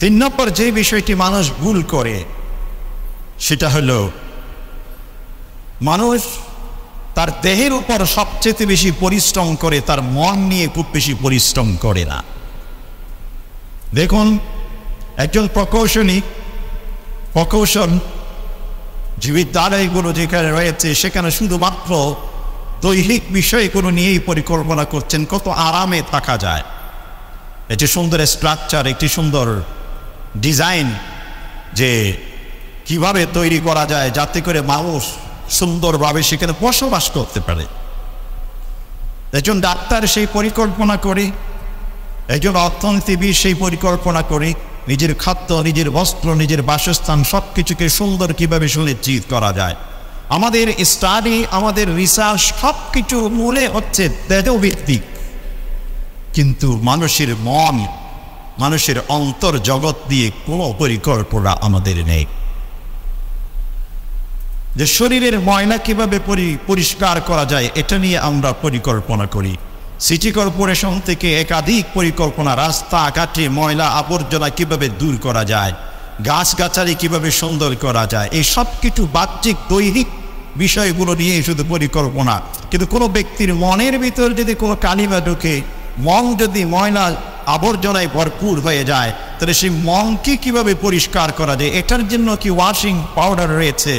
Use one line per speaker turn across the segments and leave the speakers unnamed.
তিন নম্বর যে বিষয়টি মানুষ ভুল করে সেটা হলো মানুষ তার দেহের উপর সবচেয়ে বেশি পরিশ্রম করে তার মন নিয়ে খুব বেশি পরিশ্রম করে না দেখুন একজন প্রকৌশলী প্রকৌশল জীবিদ্যালয়গুলো যেখানে রয়েছে সেখানে শুধুমাত্র দৈহিক বিষয়গুলো নিয়েই পরিকল্পনা করছেন কত আরামে থাকা যায় একটি সুন্দর স্ট্রাকচার একটি সুন্দর ডিজাইন যে কিভাবে তৈরি করা যায় যাতে করে মানুষ সুন্দরভাবে সেখানে বসবাস করতে পারে একজন ডাক্তার সেই পরিকল্পনা করে একজন অর্থনীতিবিদ সেই পরিকল্পনা করে নিজের খাদ্য নিজের বস্ত্র নিজের বাসস্থান সব কিছুকে সুন্দর কীভাবে সুনিশ্চিত করা যায় আমাদের স্টাডি আমাদের রিসার্চ সব কিছু মূলে হচ্ছে তেজভিত্তিক কিন্তু মানুষের মন মানুষের অন্তর জগৎ দিয়ে কোনো পরিকল্পনা আমাদের নেই যে শরীরের ময়লা কিভাবে পরিষ্কার করা যায় এটা নিয়ে আমরা পরিকল্পনা করি সিটি কর্পোরেশন থেকে একাধিক পরিকল্পনা রাস্তা কাটে ময়লা আবর্জনা কিভাবে দূর করা যায় গাছগাছালি কিভাবে সুন্দর করা যায় এই সব কিছু বাহ্যিক দৈহিক বিষয়গুলো নিয়ে শুধু পরিকল্পনা কিন্তু কোনো ব্যক্তির মনের ভিতর যদি কোনো কালিমা ঢুকে মং যদি ময়লা আবর্জনায় ভরপুর হয়ে যায় তাহলে সেই মংকে কিভাবে পরিষ্কার করা যায় এটার জন্য কি ওয়াশিং পাউডার রয়েছে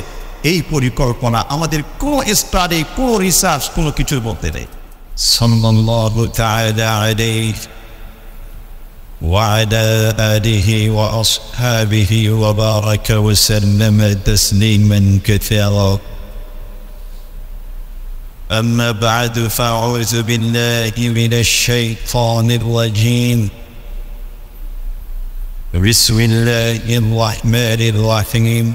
এই পরিকল্পনা আমাদের কোন স্টাডি কোন রিসার্চ কোনো কিছুর মধ্যে নেই وعلى وأصحابه وبارك وسلم تسليما كثيرا أما بعد فأعوذ بالله من الشيطان الرجيم بسم الله الرحمن الرحيم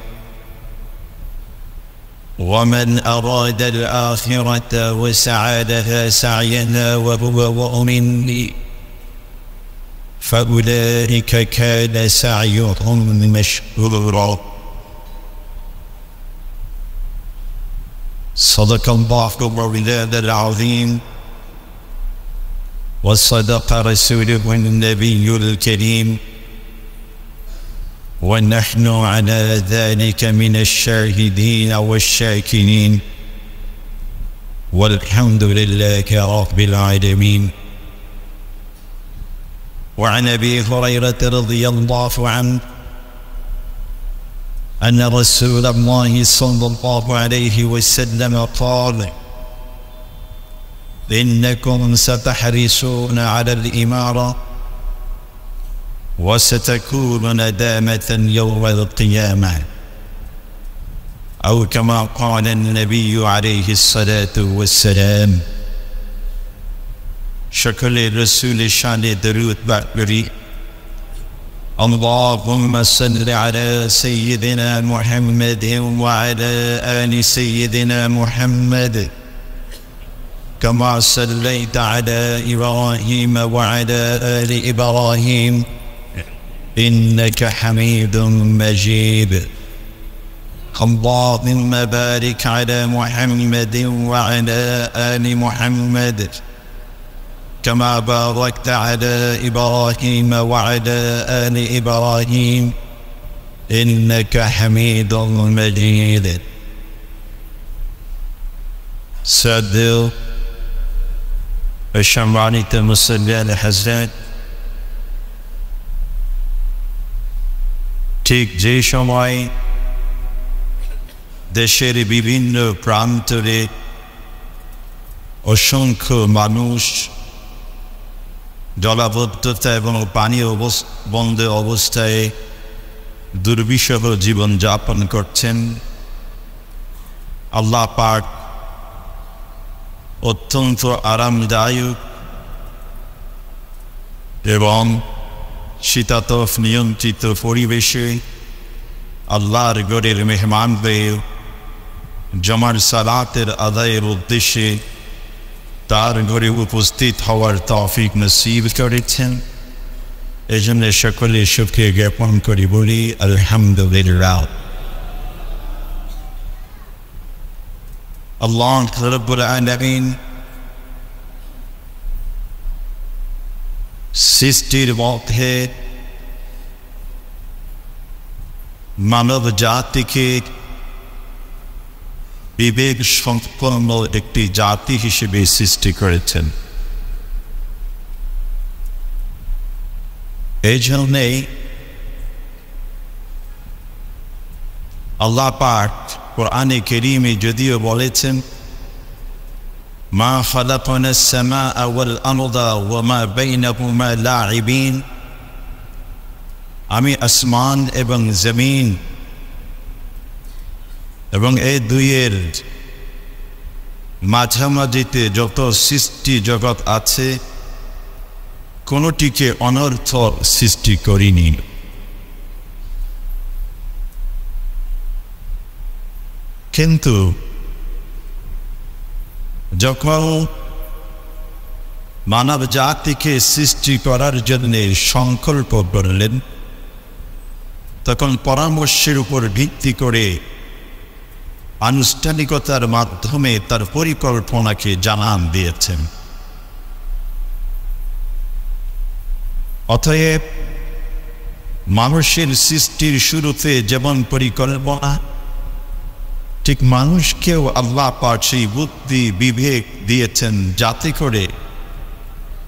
ومن أراد الآخرة وسعى لها سعينا وهو مؤمن فأولئك كان سعيهم مشكورا صدق الله مولانا العظيم وصدق رسوله النبي الكريم ونحن على ذلك من الشاهدين والشاكرين والحمد لله رب العالمين وعن ابي هريره رضي الله عنه أن رسول الله صلى الله عليه وسلم قال إنكم ستحرسون على الإمارة وستكون ندامة يوم القيامة أو كما قال النبي عليه الصلاة والسلام شكر رسول شان درود بعد اللهم صل على سيدنا محمد وعلى آل سيدنا محمد كما صليت على إبراهيم وعلى آل إبراهيم إنك حميد مجيد اللهم بارك على محمد وعلى آل محمد كما باركت على إبراهيم وعلى آل إبراهيم إنك حميد مجيد سادل الشمعاني عليكم على الحسنات ঠিক যে সময় দেশের বিভিন্ন প্রান্তরে অসংখ্য মানুষ জলাবদ্ধতা এবং পানি বন্ধ অবস্থায় দুর্বিষহ জীবন যাপন করছেন আল্লাহ পাক অত্যন্ত আরামদায়ক এবং শীতাতফ নিয়ন্ত্রিত পরিবেশে আল্লাহর গড়ের মেহমান জমার সালাতের আদায়ের উদ্দেশ্যে তার ঘরে উপস্থিত হওয়ার তফিক নসিব করেছেন এই জন্য সকলে সুখে জ্ঞাপন করি বলি আলহামদুলিল্লাহ সৃষ্টির মধ্যে মানব জাতিকে বিবেক সম্পন্ন একটি জাতি হিসেবে সৃষ্টি করেছেন এই জন্যেই আল্লাহ পাক কোরআনে কেরিমে যদিও বলেছেন মা খালাকনা সামা আওয়াল আনদা ওয়া মা বাইনাহুমা আমি আসমান এবং জমিন এবং এই দুইয়ের মাঝামাঝিতে যত সৃষ্টি জগৎ আছে কোনোটিকে অনর্থ সৃষ্টি করিনি কিন্তু যখন মানব জাতিকে সৃষ্টি করার জন্যে সংকল্প করলেন তখন পরামর্শের উপর ভিত্তি করে আনুষ্ঠানিকতার মাধ্যমে তার পরিকল্পনাকে জানান দিয়েছেন অতএব মানুষের সৃষ্টির শুরুতে যেমন পরিকল্পনা ঠিক মানুষকেও আল্লাহ পার সেই বুদ্ধি বিবেক দিয়েছেন যাতে করে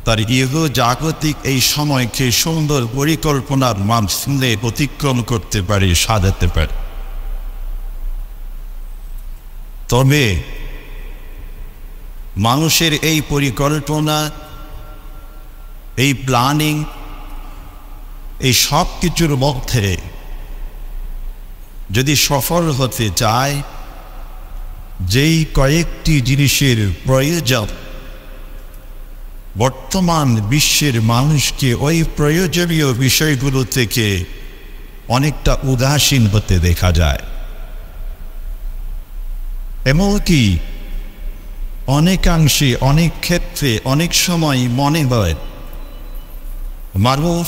তার ইহ জাগতিক এই সময়কে সুন্দর পরিকল্পনার শুনলে অতিক্রম করতে পারে সাজাতে পারে তবে মানুষের এই পরিকল্পনা এই প্ল্যানিং এই সব কিছুর মধ্যে যদি সফল হতে চায় যেই কয়েকটি জিনিসের প্রয়োজন বর্তমান বিশ্বের মানুষকে ওই প্রয়োজনীয় বিষয়গুলো থেকে অনেকটা উদাসীন হতে দেখা যায় এমনকি অনেকাংশে অনেক ক্ষেত্রে অনেক সময় মনে হয় মানুষ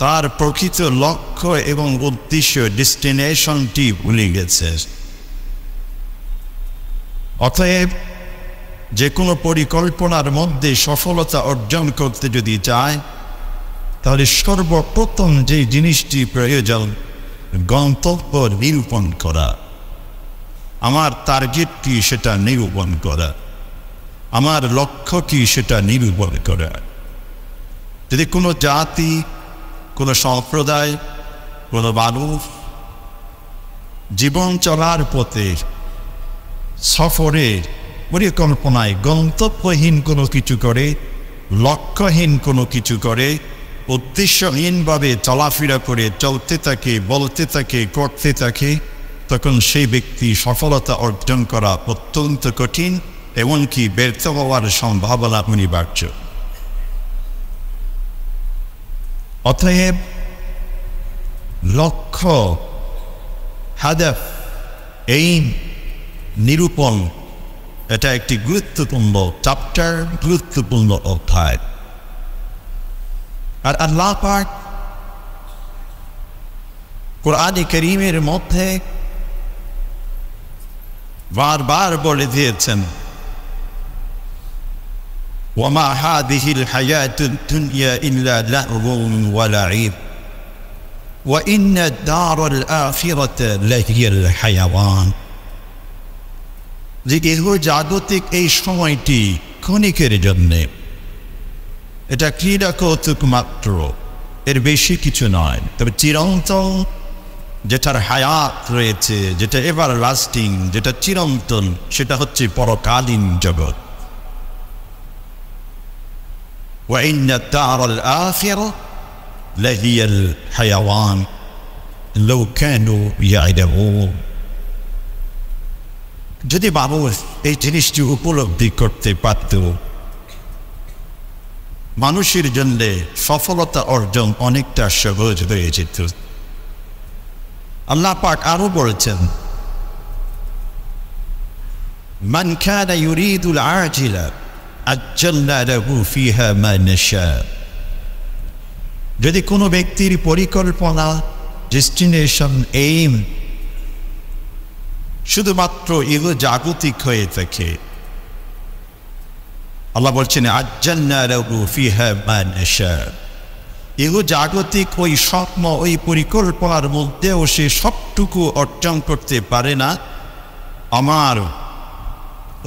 তার প্রকৃত লক্ষ্য এবং উদ্দেশ্য ডেস্টিনেশনটি ভুলে গেছে অতএব যে কোনো পরিকল্পনার মধ্যে সফলতা অর্জন করতে যদি চায় তাহলে সর্বপ্রথম যে জিনিসটি প্রয়োজন গন্তব্য নিরূপণ করা আমার টার্গেট কি সেটা নিরূপণ করা আমার লক্ষ্য কি সেটা নিরূপণ করা যদি কোনো জাতি কোনো সম্প্রদায় কোনো মানুষ জীবন চলার পথে সফরের পরিকল্পনায় গন্তব্যহীন কোনো কিছু করে লক্ষ্যহীন কোনো কিছু করে উদ্দেশ্যহীনভাবে চলাফেরা করে চলতে থাকে বলতে থাকে করতে থাকে তখন সেই ব্যক্তি সফলতা অর্জন করা অত্যন্ত কঠিন এমনকি ব্যর্থ হওয়ার সম্ভাবনা অনিবার্য অতএব লক্ষ্য হাদাফ এই নিরূপণ এটা একটি গুরুত্বপূর্ণ চ্যাপ্টার গুরুত্বপূর্ণ অধ্যায় আর আল্লাহ পাক কোরআনে করিমের মধ্যে বারবার বলে দিয়েছেন ওয়ামা হাদিহিল হায়াতুদ দুনিয়া ইল্লা লাহুন ওয়া লাঈব ওয়া ইন্না দারাল আখিরাতা লাহিয়াল হায়াওয়ান যে দেহ জাগতিক এই সময়টি ক্ষণিকের জন্যে এটা ক্রীড়া কৌতুক মাত্র এর বেশি কিছু নয় তবে চিরন্তন যেটার হায়াত রয়েছে যেটা এভার লাস্টিং যেটা চিরন্তন সেটা হচ্ছে পরকালীন জগৎ যদি বাবু এই জিনিসটি উপলব্ধি করতে পারত মানুষের জন্যে সফলতা অর্জন অনেকটা সহজ হয়ে যেত আল্লাহ পাক আরো বলেছেন من كان يريد العاجلة عجلنا له فيها ما نشاء যদি কোনো ব্যক্তির পরিকল্পনা ডেস্টিনেশন এইম শুধুমাত্র এগুলো জাগতিক হয়ে থাকে আল্লাহ বলছেন আজ্জান্না রঘু ফিহা মা নেশা এগো জাগতিক ওই স্বপ্ন ওই পরিকল্পনার মধ্যেও সে সবটুকু অর্জন করতে পারে না আমার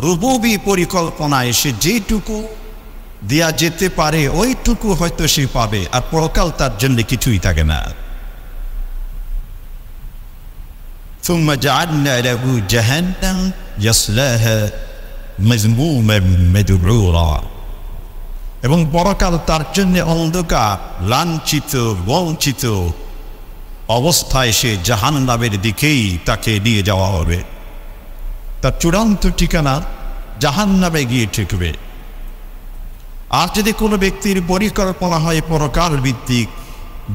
রুবুবি পরিকল্পনায় সে যেটুকু দেয়া যেতে পারে ওইটুকু হয়তো সে পাবে আর পরকাল তার জন্য কিছুই থাকে না জাহান্ন جعلنا له এবং পরকাল তার জন্য অন্ধকার লাঞ্ছিত বঞ্চিত অবস্থায় সে জাহান নামের দিকেই তাকে নিয়ে যাওয়া হবে তার চূড়ান্ত ঠিকানা জাহান নামে গিয়ে ঠেকবে আর যদি কোনো ব্যক্তির পরিকল্পনা হয় পরকাল ভিত্তিক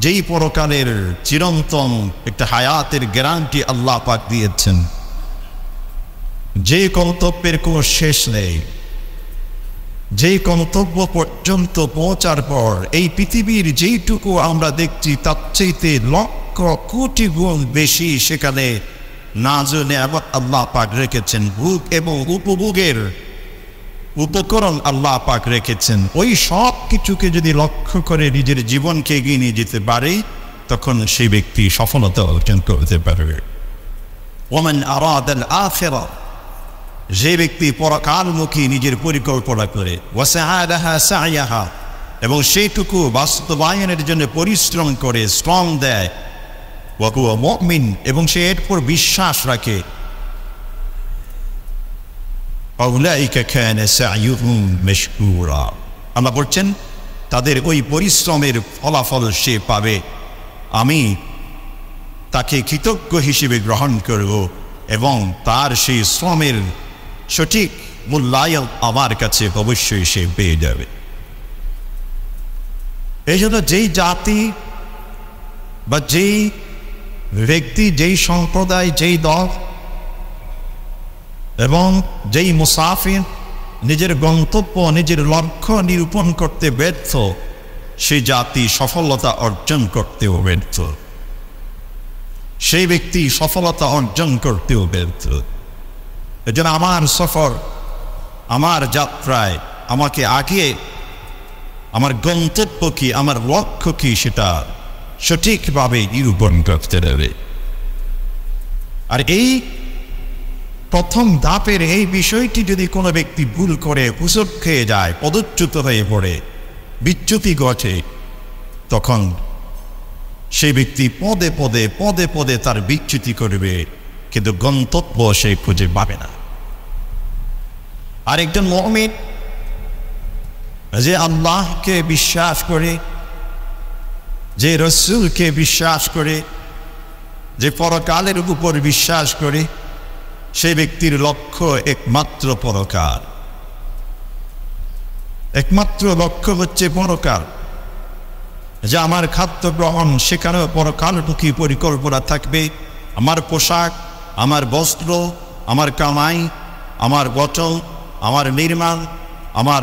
যেই পরকালের চিরন্তন একটা হায়াতের গ্যারান্টি আল্লাহ পাক দিয়েছেন যে কর্তব্যের কোনো শেষ নেই যেই গন্তব্য পর্যন্ত পৌঁছার পর এই পৃথিবীর যেইটুকু আমরা দেখছি তার চাইতে লক্ষ কোটি গুণ বেশি সেখানে না জেনে আবার আল্লাহ পাক রেখেছেন ভোগ এবং উপভোগের উপকরণ আল্লাহ পাক রেখেছেন ওই সব কিছুকে যদি লক্ষ্য করে নিজের জীবনকে এগিয়ে নিয়ে যেতে পারে তখন সেই ব্যক্তি সফলতা অর্জন করতে পারবে ওমেন আরাদ আল আফেরা যে ব্যক্তি কালমুখী নিজের পরিকল্পনা করে এবং সেইটুকু বাস্তবায়নের জন্য পরিশ্রম করে স্ট্রং দেয় এবং সে এরপর বিশ্বাস রাখে আল্লাহ বলছেন তাদের ওই পরিশ্রমের ফলাফল সে পাবে আমি তাকে কৃতজ্ঞ হিসেবে গ্রহণ করব এবং তার সেই শ্রমের সঠিক মূল্যায়ন আমার কাছে অবশ্যই সে পেয়ে যাবে এই জন্য যেই জাতি বা যেই ব্যক্তি যেই সম্প্রদায় যেই দল এবং যেই মুসাফির নিজের গন্তব্য নিজের লক্ষ্য নিরূপণ করতে ব্যর্থ সেই জাতি সফলতা অর্জন করতেও ব্যর্থ সেই ব্যক্তি সফলতা অর্জন করতেও ব্যর্থ এজন্য আমার সফর আমার যাত্রায় আমাকে আগে আমার গন্তব্য কি আমার লক্ষ্য কি সেটা সঠিকভাবে নিরূপণ করতে হবে আর এই প্রথম ধাপের এই বিষয়টি যদি কোনো ব্যক্তি ভুল করে হুসট খেয়ে যায় পদচ্যুত হয়ে পড়ে বিচ্যুতি গছে তখন সেই ব্যক্তি পদে পদে পদে পদে তার বিচ্যুতি করবে কিন্তু গন্তব্য সে খুঁজে পাবে না আরেকজন মহমিন যে আল্লাহকে বিশ্বাস করে যে রসুলকে বিশ্বাস করে যে পরকালের উপর বিশ্বাস করে সে ব্যক্তির লক্ষ্য একমাত্র পরকার একমাত্র লক্ষ্য হচ্ছে পরকার যে আমার খাদ্য গ্রহণ সেখানেও পরকালমুখী পরিকল্পনা থাকবে আমার পোশাক আমার বস্ত্র আমার কামাই আমার গঠন আমার নির্মাণ আমার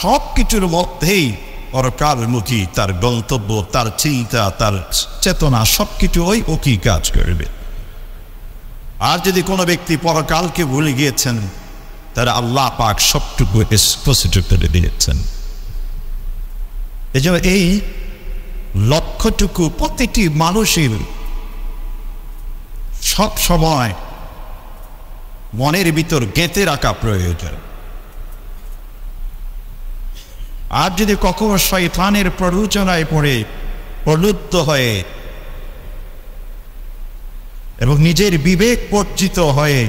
সব কিছুর মধ্যেই পরকালমুখী তার গন্তব্য তার চিন্তা তার চেতনা সব কিছু ওই ওকি কাজ করবে আর যদি কোনো ব্যক্তি পরকালকে ভুলে গিয়েছেন তারা আল্লাহ পাক সবটুকু স্পষ্ট করে দিয়েছেন এই লক্ষ্যটুকু প্রতিটি মানুষের সব সময় মনের ভিতর গেঁতে রাখা প্রয়োজন আর যদি কখনো শয়তানের প্ররোচনায় পড়ে প্রলুপ্ত হয়ে এবং নিজের বিবেক পর্যিত হয়ে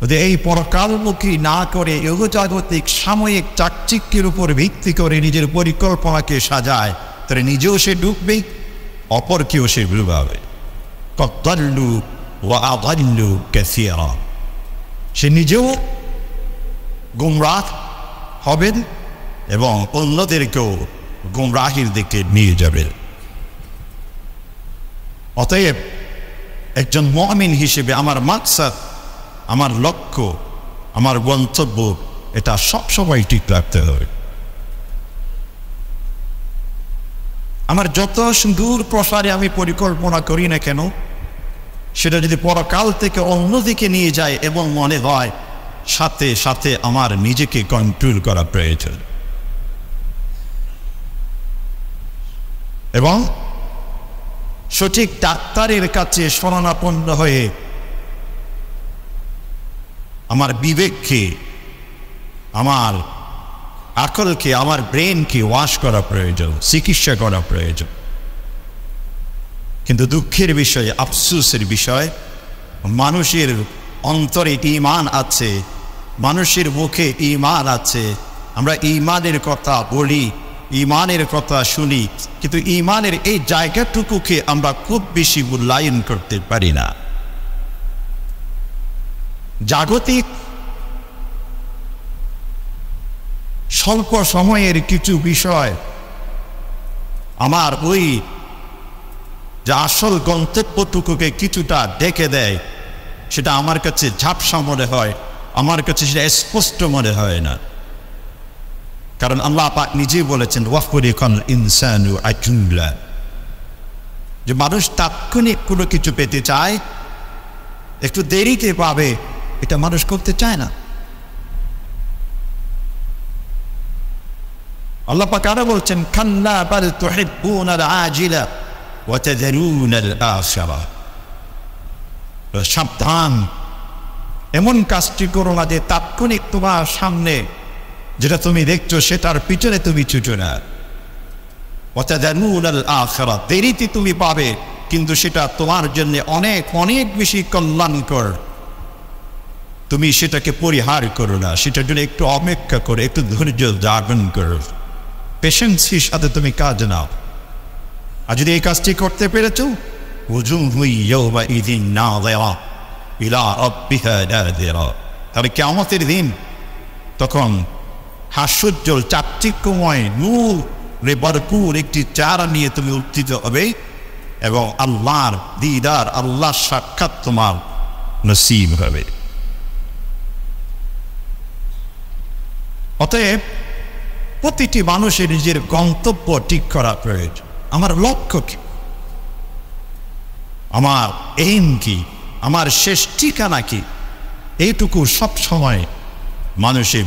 যদি এই পরকালমুখী না করে জাগতিক সাময়িক চাকচিক্যের উপর ভিত্তি করে নিজের পরিকল্পনাকে সাজায় তাহলে নিজেও সে ডুববে অপরকেও সে ডুবাবে সে নিজেও গুমরাহ হবেন এবং অন্যদেরকেও গুমরাহির দিকে নিয়ে যাবেন অতএব একজন মহামিন হিসেবে আমার মাকসাদ আমার লক্ষ্য আমার গন্তব্য এটা সবসময় ঠিক রাখতে হবে আমার যত দূর প্রসারে আমি পরিকল্পনা করি না কেন সেটা যদি পরকাল থেকে অন্যদিকে নিয়ে যায় এবং মনে হয় সাথে সাথে আমার নিজেকে কন্ট্রোল করা প্রয়োজন এবং সঠিক ডাক্তারের কাছে শরণাপন্ন হয়ে আমার বিবেককে আমার আকলকে আমার ব্রেনকে ওয়াশ করা প্রয়োজন চিকিৎসা করা প্রয়োজন কিন্তু দুঃখের বিষয় আফসুসের বিষয় মানুষের অন্তরে ইমান আছে মানুষের মুখে ইমান আছে আমরা ইমানের কথা বলি ইমানের কথা শুনি কিন্তু ইমানের এই জায়গাটুকুকে আমরা খুব বেশি মূল্যায়ন করতে পারি না জাগতিক স্বল্প সময়ের কিছু বিষয় আমার ওই যে আসল গন্তব্যটুকুকে কিছুটা ডেকে দেয় সেটা আমার কাছে ঝাপসা মনে হয় আমার কাছে সেটা স্পষ্ট মনে হয় না কারণ আল্লাহ পাক নিজেই বলেছেন ওয়াফরিকল ইনসান আজুল্লা যে মানুষ তাৎক্ষণিক কোনো কিছু পেতে চায় একটু দেরিতে পাবে এটা মানুষ করতে চায় না আল্লাহ পাক আরো বলছেন খান্না পাল তুহিব্বুন আল আজিলা ওয়া তাযারুন সাবধান এমন কাজটি করো না যে তাৎক্ষণিক তোমার সামনে যেটা তুমি দেখছো সেটার পিছনে তুমি ছুটো না ওয়াতাদানুল আল আখিরা দেরিতে তুমি পাবে কিন্তু সেটা তোমার জন্য অনেক অনেক বেশি কল্যাণকর তুমি সেটাকে পরিহার করো না সেটার জন্য একটু অপেক্ষা করো একটু ধৈর্য ধারণ করো পেশেন্সির সাথে তুমি কাজ নাও আর যদি এই কাজটি করতে পেরেছ তাহলে কেমতের দিন তখন হাস্যোজ্জ্বল চাকচিক্যময় নূর রে একটি চারা নিয়ে তুমি উত্থিত হবে এবং আল্লাহর দিদার আল্লাহর সাক্ষাৎ তোমার নসিব হবে অতএব প্রতিটি মানুষের নিজের গন্তব্য ঠিক করা প্রয়োজন আমার লক্ষ্য কি আমার এইম কি আমার শেষ ঠিকানা কি এইটুকু সবসময় মানুষের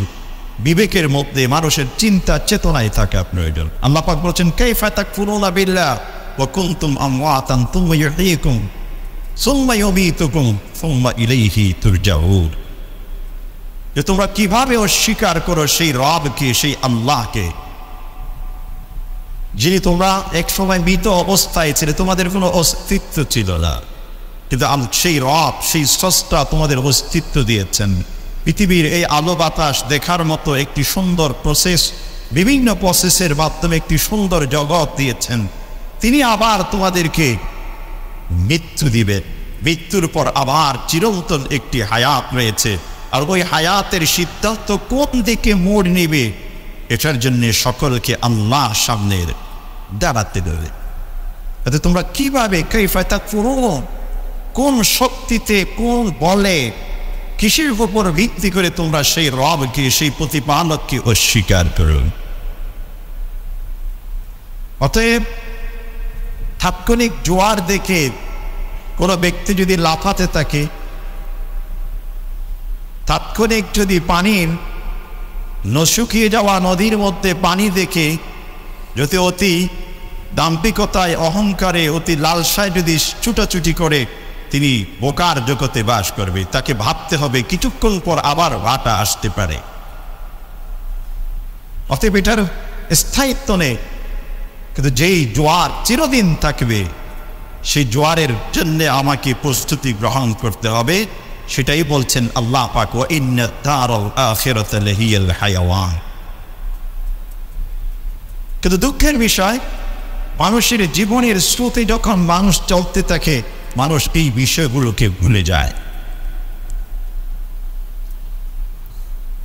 বিবেকের মধ্যে মানুষের চিন্তা চেতনায় থাকা প্রয়োজন আল্লাহ পাক বলছেন কে তাক ফুরুনা বিল্লা ওয়া কুনতুম আমওয়াতান তুম্মা ইউহয়িকুম সুম্মা ইউমীতুকুম সুম্মা যে তোমরা কিভাবে অস্বীকার করো সেই রবকে সেই আল্লাহকে যিনি তোমরা একসময় মৃত অবস্থায় ছিল তোমাদের কোনো অস্তিত্ব ছিল না কিন্তু সেই রব সেই স্রষ্টা তোমাদের অস্তিত্ব দিয়েছেন পৃথিবীর এই আলো বাতাস দেখার মতো একটি সুন্দর প্রসেস বিভিন্ন প্রসেসের মাধ্যমে একটি সুন্দর জগৎ দিয়েছেন তিনি আবার তোমাদেরকে মৃত্যু দিবে মৃত্যুর পর আবার চিরন্তন একটি হায়াত রয়েছে আর ওই হায়াতের সিদ্ধান্ত কোন দিকে মোড় নেবে এটার জন্য সকলকে আল্লাহ সামনের দাঁড়াতে দেবে তাতে তোমরা কিভাবে কৈফাতা পুরো কোন শক্তিতে কোন বলে কিসের উপর ভিত্তি করে তোমরা সেই রবকে সেই প্রতিপালককে অস্বীকার করো অতএব তাৎক্ষণিক জোয়ার দেখে কোনো ব্যক্তি যদি লাফাতে থাকে তাৎক্ষণিক যদি পানির শুকিয়ে যাওয়া নদীর মধ্যে পানি দেখে যদি অতি দাম্পিকতায় অহংকারে অতি লালসায় যদি ছুটাছুটি করে তিনি বোকার জগতে বাস করবে তাকে ভাবতে হবে কিছুক্ষণ পর আবার ভাটা আসতে পারে অতএব এটার স্থায়িত্ব নেই কিন্তু যেই জোয়ার চিরদিন থাকবে সেই জোয়ারের জন্যে আমাকে প্রস্তুতি গ্রহণ করতে হবে সেটাই বলছেন আল্লাহ পাক ও হায়াওয়ান কিন্তু দুঃখের বিষয় মানুষের জীবনের স্রোতে যখন মানুষ চলতে থাকে মানুষ এই বিষয়গুলোকে ভুলে যায়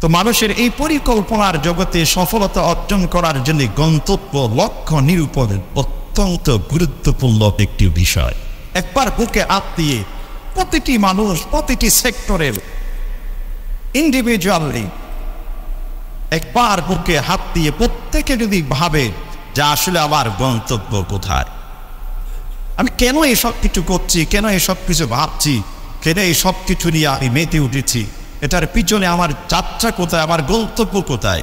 তো মানুষের এই পরিকল্পনার জগতে সফলতা অর্জন করার জন্য গন্তব্য লক্ষ্য নিরূপণের অত্যন্ত গুরুত্বপূর্ণ একটি বিষয় একবার বুকে আত্মীয় প্রতিটি মানুষ প্রতিটি সেক্টরের ইন্ডিভিজুয়ালি একবার বুকে হাত দিয়ে প্রত্যেকে যদি ভাবে যে আসলে আমার গন্তব্য কোথায় আমি কেন এসব কিছু করছি কেন এসব কিছু ভাবছি কেন এইসব কিছু নিয়ে আমি মেতে উঠেছি এটার পিছনে আমার যাত্রা কোথায় আমার গন্তব্য কোথায়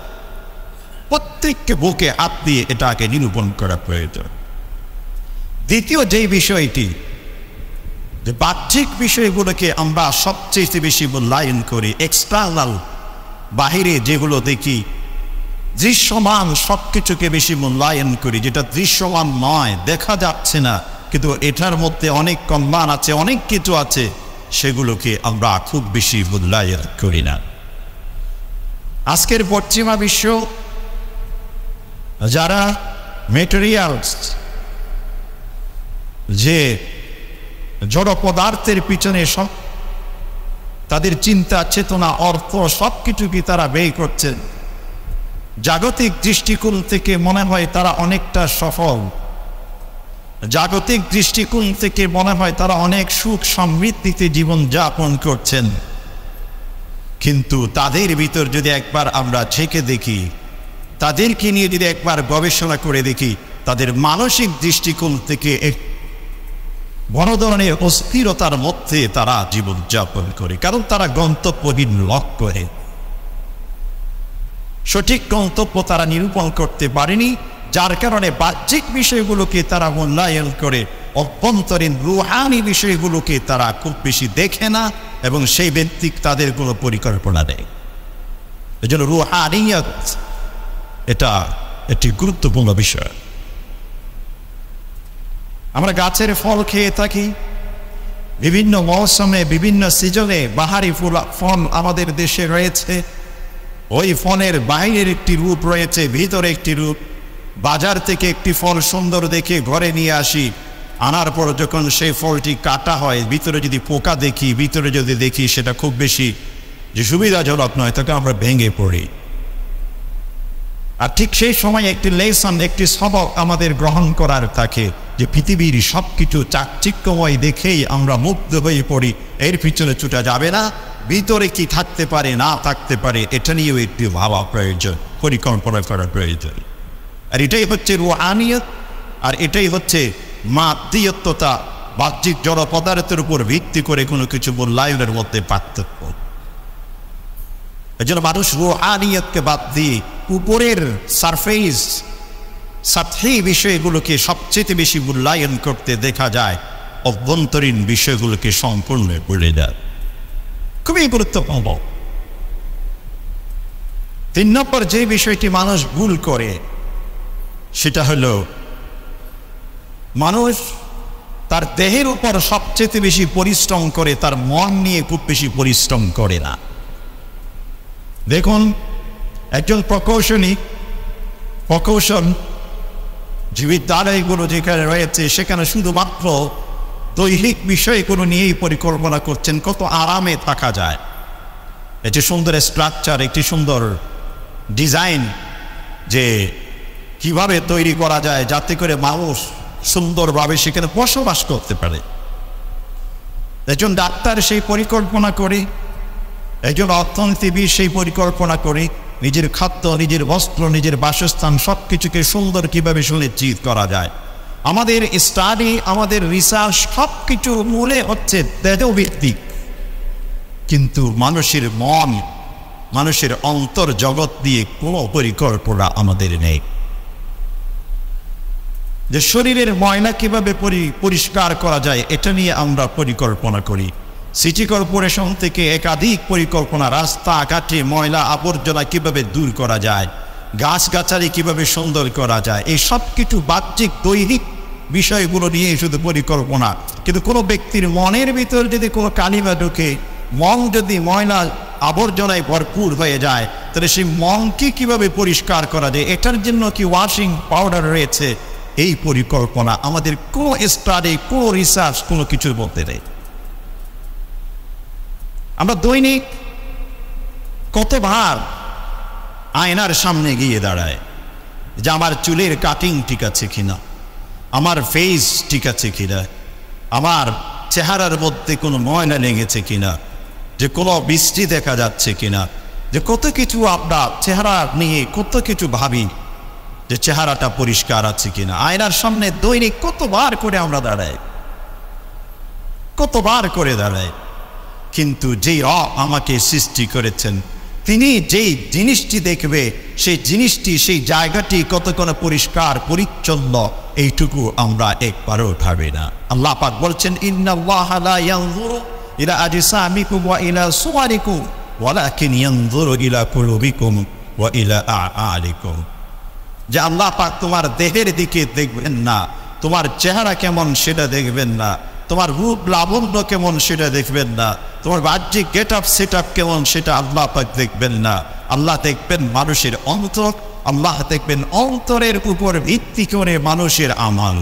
প্রত্যেককে বুকে হাত দিয়ে এটাকে নিরূপণ করা প্রয়োজন দ্বিতীয় যেই বিষয়টি যে বাহ্যিক বিষয়গুলোকে আমরা সবচেয়ে বেশি মূল্যায়ন করি এক্সটার্নাল বাহিরে যেগুলো দেখি দৃশ্যমান সব কিছুকে বেশি মূল্যায়ন করি যেটা দৃশ্যমান নয় দেখা যাচ্ছে না কিন্তু এটার মধ্যে অনেক কম্বান আছে অনেক কিছু আছে সেগুলোকে আমরা খুব বেশি মূল্যায়ন করি না আজকের পশ্চিমা বিশ্ব যারা মেটেরিয়ালস যে জড় পদার্থের পিছনে সব তাদের চিন্তা চেতনা অর্থ সব কিছুকে তারা ব্যয় করছেন জাগতিক দৃষ্টিকোণ থেকে মনে হয় তারা অনেকটা সফল জাগতিক দৃষ্টিকোণ থেকে মনে হয় তারা অনেক সুখ সমৃদ্ধিতে জীবন যাপন করছেন কিন্তু তাদের ভিতর যদি একবার আমরা ছেঁকে দেখি তাদেরকে নিয়ে যদি একবার গবেষণা করে দেখি তাদের মানসিক দৃষ্টিকোণ থেকে বড় ধরনের অস্থিরতার মধ্যে তারা জীবনযাপন করে কারণ তারা গন্তব্যহীন লক্ষ্য করে সঠিক গন্তব্য তারা নিরূপণ করতে পারেনি যার কারণে বাহ্যিক বিষয়গুলোকে তারা মূল্যায়ন করে অভ্যন্তরীণ রুহানি বিষয়গুলোকে তারা খুব বেশি দেখে না এবং সেই ব্যক্তি তাদের কোনো পরিকল্পনা দেয় এজন্য রুহানিয়ত এটা একটি গুরুত্বপূর্ণ বিষয় আমরা গাছের ফল খেয়ে থাকি বিভিন্ন মৌসুমে বিভিন্ন সিজনে বাহারি ফুল ফল আমাদের দেশে রয়েছে ওই ফলের বাইরের একটি রূপ রয়েছে ভিতরে একটি রূপ বাজার থেকে একটি ফল সুন্দর দেখে ঘরে নিয়ে আসি আনার পর যখন সেই ফলটি কাটা হয় ভিতরে যদি পোকা দেখি ভিতরে যদি দেখি সেটা খুব বেশি যে সুবিধাজনক নয় তাকে আমরা ভেঙে পড়ি আর ঠিক সেই সময় একটি লেসন একটি সবক আমাদের গ্রহণ করার থাকে যে পৃথিবীর সব কিছু চাকচিক্যময় দেখেই আমরা মুগ্ধ হয়ে পড়ি এর পিছনে ছুটা যাবে না ভিতরে কি থাকতে পারে না থাকতে পারে এটা নিয়েও একটি ভাবা প্রয়োজন পরিকল্পনা করা প্রয়োজন আর এটাই হচ্ছে রুহানিয়ত আর এটাই হচ্ছে মাতৃয়ত্বতা বাহ্যিক জড় পদার্থের উপর ভিত্তি করে কোনো কিছু মূল্যায়নের মধ্যে পার্থক্য এজন্য মানুষ রুহানিয়তকে বাদ দিয়ে উপরের সারফেস সাথে বিষয়গুলোকে সবচেয়ে বেশি মূল্যায়ন করতে দেখা যায় অভ্যন্তরীণ বিষয়গুলোকে সম্পূর্ণ বলে দেয় খুবই গুরুত্বপূর্ণ তিন নম্বর যে বিষয়টি মানুষ ভুল করে সেটা হল মানুষ তার দেহের উপর সবচেয়ে বেশি পরিশ্রম করে তার মন নিয়ে খুব বেশি পরিশ্রম করে না দেখুন একজন প্রকৌশলী প্রকৌশল জীবিদ্যালয়গুলো যেখানে রয়েছে সেখানে শুধুমাত্র দৈহিক কোনো নিয়েই পরিকল্পনা করছেন কত আরামে থাকা যায় একটি সুন্দর স্ট্রাকচার একটি সুন্দর ডিজাইন যে কিভাবে তৈরি করা যায় যাতে করে মানুষ সুন্দরভাবে সেখানে বসবাস করতে পারে একজন ডাক্তার সেই পরিকল্পনা করে একজন অর্থনীতিবিদ সেই পরিকল্পনা করে নিজের খাদ্য নিজের বস্ত্র নিজের বাসস্থান সব কিছুকে সুন্দর কীভাবে সুনিশ্চিত করা যায় আমাদের স্টাডি আমাদের রিসার্চ সব কিছু মূলে হচ্ছে তেজভিত্তিক কিন্তু মানুষের মন মানুষের অন্তর জগৎ দিয়ে কোনো পরিকল্পনা আমাদের নেই যে শরীরের ময়লা কীভাবে পরিষ্কার করা যায় এটা নিয়ে আমরা পরিকল্পনা করি সিটি কর্পোরেশন থেকে একাধিক পরিকল্পনা রাস্তা কাঠে ময়লা আবর্জনা কিভাবে দূর করা যায় গাছগাছালি কিভাবে সুন্দর করা যায় এই সব কিছু বাহ্যিক দৈহিক বিষয়গুলো নিয়ে শুধু পরিকল্পনা কিন্তু কোনো ব্যক্তির মনের ভিতর যদি কোনো কালিমা ঢুকে মন যদি ময়লা আবর্জনায় ভরপুর হয়ে যায় তাহলে সেই মনকে কিভাবে পরিষ্কার করা যায় এটার জন্য কি ওয়াশিং পাউডার রয়েছে এই পরিকল্পনা আমাদের কোনো স্টাডি কোনো রিসার্চ কোনো কিছুর মধ্যে নেই আমরা দৈনিক কতবার আয়নার সামনে গিয়ে দাঁড়ায় যে আমার চুলের কাটিং ঠিক আছে কিনা আমার ফেস ঠিক আছে কিনা আমার চেহারার মধ্যে কোনো ময়না লেগেছে কিনা যে কোনো বৃষ্টি দেখা যাচ্ছে কিনা যে কত কিছু আমরা চেহারা নিয়ে কত কিছু ভাবি যে চেহারাটা পরিষ্কার আছে কিনা আয়নার সামনে দৈনিক কতবার করে আমরা দাঁড়াই কতবার করে দাঁড়াই কিন্তু যেই রব আমাকে সৃষ্টি করেছেন তিনি যেই জিনিসটি দেখবে সেই জিনিসটি সেই জায়গাটি কতক্ষণ পরিষ্কার পরিচ্ছন্ন এইটুকু আমরা একবারও ভাবি না আল্লাহ পাক বলছেন ইলা যে আল্লাহ পাক তোমার দেহের দিকে দেখবেন না তোমার চেহারা কেমন সেটা দেখবেন না তোমার রূপ লাবণ্য কেমন সেটা দেখবেন না তোমার বাহ্যিক গেট আপ সেট আপ কেমন সেটা আল্লাহ পাক দেখবেন না আল্লাহ দেখবেন মানুষের অন্তর আল্লাহ দেখবেন অন্তরের উপর ভিত্তি করে মানুষের আমাল